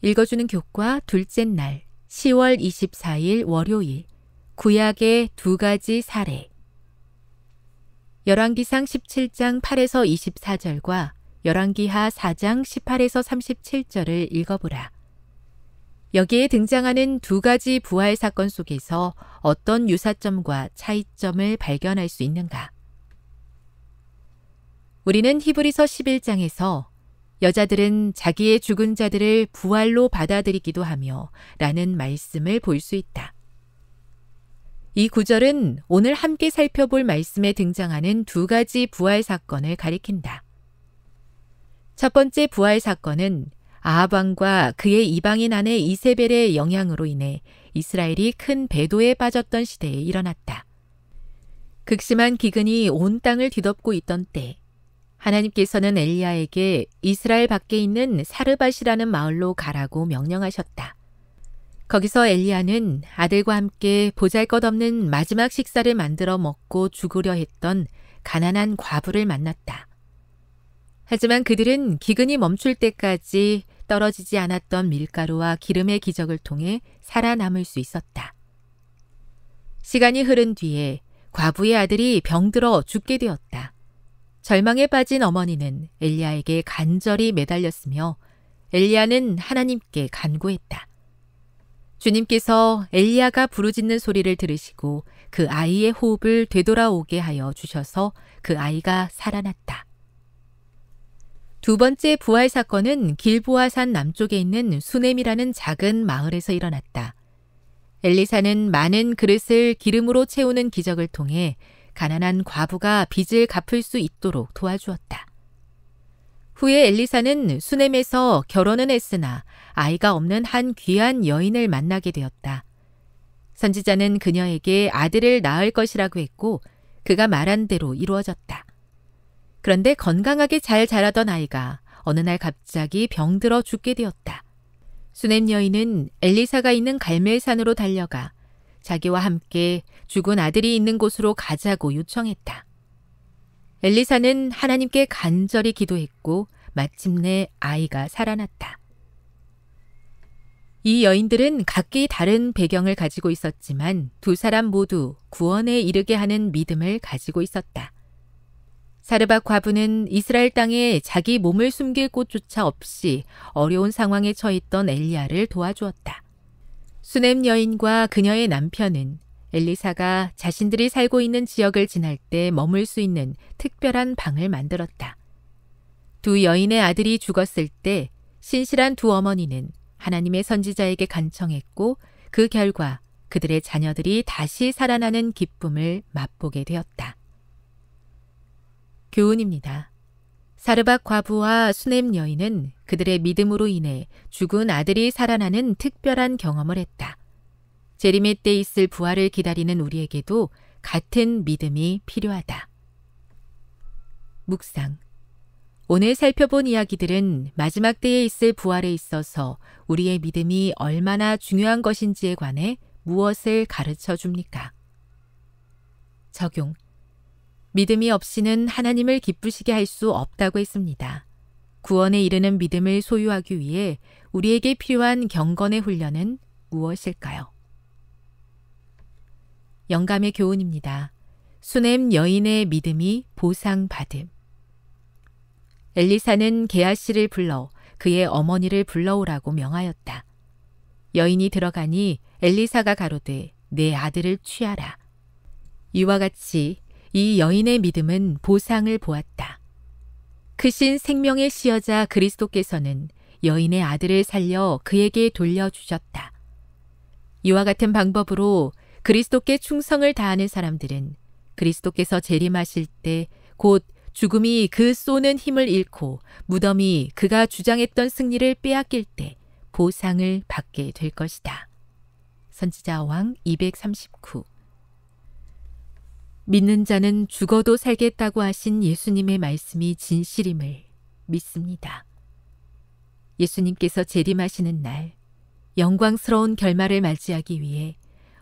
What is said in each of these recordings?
읽어주는 교과 둘째 날 10월 24일 월요일 구약의 두 가지 사례 열왕기상 17장 8에서 24절과 열왕기하 4장 18에서 37절을 읽어보라. 여기에 등장하는 두 가지 부활 사건 속에서 어떤 유사점과 차이점을 발견할 수 있는가? 우리는 히브리서 11장에서 여자들은 자기의 죽은 자들을 부활로 받아들이기도 하며 라는 말씀을 볼 수 있다. 이 구절은 오늘 함께 살펴볼 말씀에 등장하는 두 가지 부활 사건을 가리킨다. 첫 번째 부활 사건은 아합왕과 그의 이방인 아내 이세벨의 영향으로 인해 이스라엘이 큰 배도에 빠졌던 시대에 일어났다. 극심한 기근이 온 땅을 뒤덮고 있던 때 하나님께서는 엘리야에게 이스라엘 밖에 있는 사르밧이라는 마을로 가라고 명령하셨다. 거기서 엘리야는 아들과 함께 보잘것없는 마지막 식사를 만들어 먹고 죽으려 했던 가난한 과부를 만났다. 하지만 그들은 기근이 멈출 때까지 떨어지지 않았던 밀가루와 기름의 기적을 통해 살아남을 수 있었다. 시간이 흐른 뒤에 과부의 아들이 병들어 죽게 되었다. 절망에 빠진 어머니는 엘리야에게 간절히 매달렸으며 엘리야는 하나님께 간구했다. 주님께서 엘리야가 부르짖는 소리를 들으시고 그 아이의 호흡을 되돌아오게 하여 주셔서 그 아이가 살아났다. 두 번째 부활 사건은 길보아산 남쪽에 있는 수넴이라는 작은 마을에서 일어났다. 엘리사는 많은 그릇을 기름으로 채우는 기적을 통해 가난한 과부가 빚을 갚을 수 있도록 도와주었다. 후에 엘리사는 수넴에서 결혼은 했으나 아이가 없는 한 귀한 여인을 만나게 되었다. 선지자는 그녀에게 아들을 낳을 것이라고 했고 그가 말한 대로 이루어졌다. 그런데 건강하게 잘 자라던 아이가 어느 날 갑자기 병들어 죽게 되었다. 수넴 여인은 엘리사가 있는 갈멜산으로 달려가 자기와 함께 죽은 아들이 있는 곳으로 가자고 요청했다. 엘리사는 하나님께 간절히 기도했고 마침내 아이가 살아났다. 이 여인들은 각기 다른 배경을 가지고 있었지만 두 사람 모두 구원에 이르게 하는 믿음을 가지고 있었다. 사르밧 과부는 이스라엘 땅에 자기 몸을 숨길 곳조차 없이 어려운 상황에 처했던 엘리야를 도와주었다. 수넴 여인과 그녀의 남편은 엘리사가 자신들이 살고 있는 지역을 지날 때 머물 수 있는 특별한 방을 만들었다. 두 여인의 아들이 죽었을 때 신실한 두 어머니는 하나님의 선지자에게 간청했고 그 결과 그들의 자녀들이 다시 살아나는 기쁨을 맛보게 되었다. 교훈입니다. 사르박 과부와 수넴 여인은 그들의 믿음으로 인해 죽은 아들이 살아나는 특별한 경험을 했다. 제림의 때 있을 부활을 기다리는 우리에게도 같은 믿음이 필요하다. 묵상. 오늘 살펴본 이야기들은 마지막 때에 있을 부활에 있어서 우리의 믿음이 얼마나 중요한 것인지에 관해 무엇을 가르쳐 줍니까? 적용. 믿음이 없이는 하나님을 기쁘시게 할 수 없다고 했습니다. 구원에 이르는 믿음을 소유하기 위해 우리에게 필요한 경건의 훈련은 무엇일까요? 영감의 교훈입니다. 수넴 여인의 믿음이 보상받음. 엘리사는 게하씨를 불러 그의 어머니를 불러오라고 명하였다. 여인이 들어가니 엘리사가 가로되 내 아들을 취하라. 이와 같이 이 여인의 믿음은 보상을 보았다. 크신 생명의 시여자 그리스도께서는 여인의 아들을 살려 그에게 돌려주셨다. 이와 같은 방법으로 그리스도께 충성을 다하는 사람들은 그리스도께서 재림하실 때 곧 죽음이 그 쏘는 힘을 잃고 무덤이 그가 주장했던 승리를 빼앗길 때 보상을 받게 될 것이다. 선지자 왕239 믿는 자는 죽어도 살겠다고 하신 예수님의 말씀이 진실임을 믿습니다. 예수님께서 재림하시는 날 영광스러운 결말을 맞이하기 위해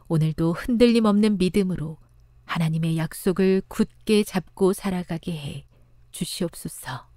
오늘도 흔들림 없는 믿음으로 하나님의 약속을 굳게 잡고 살아가게 해 주시옵소서.